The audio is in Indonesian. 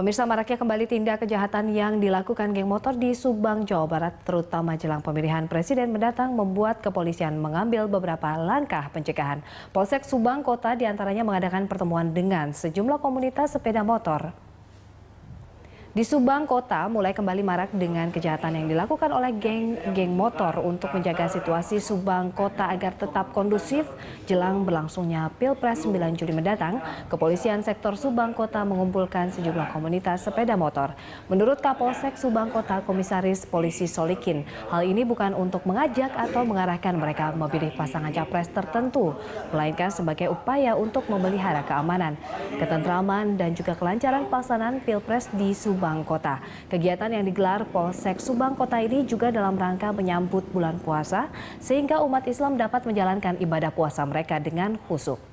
Pemirsa maraknya kembali tindak kejahatan yang dilakukan geng motor di Subang, Jawa Barat, terutama jelang pemilihan presiden mendatang membuat kepolisian mengambil beberapa langkah pencegahan. Polsek Subang Kota diantaranya mengadakan pertemuan dengan sejumlah komunitas sepeda motor di Subang Kota mulai kembali marak dengan kejahatan yang dilakukan oleh geng-geng motor untuk menjaga situasi Subang Kota agar tetap kondusif jelang berlangsungnya Pilpres 9 Juli mendatang. Kepolisian sektor Subang Kota mengumpulkan sejumlah komunitas sepeda motor. Menurut Kapolsek Subang Kota Komisaris Polisi Solikin, hal ini bukan untuk mengajak atau mengarahkan mereka memilih pasangan capres tertentu, melainkan sebagai upaya untuk memelihara keamanan, ketentraman dan juga kelancaran pelaksanaan Pilpres di Subang Subang Kota. Kegiatan yang digelar Polsek Subang Kota ini juga dalam rangka menyambut bulan puasa sehingga umat Islam dapat menjalankan ibadah puasa mereka dengan khusyuk.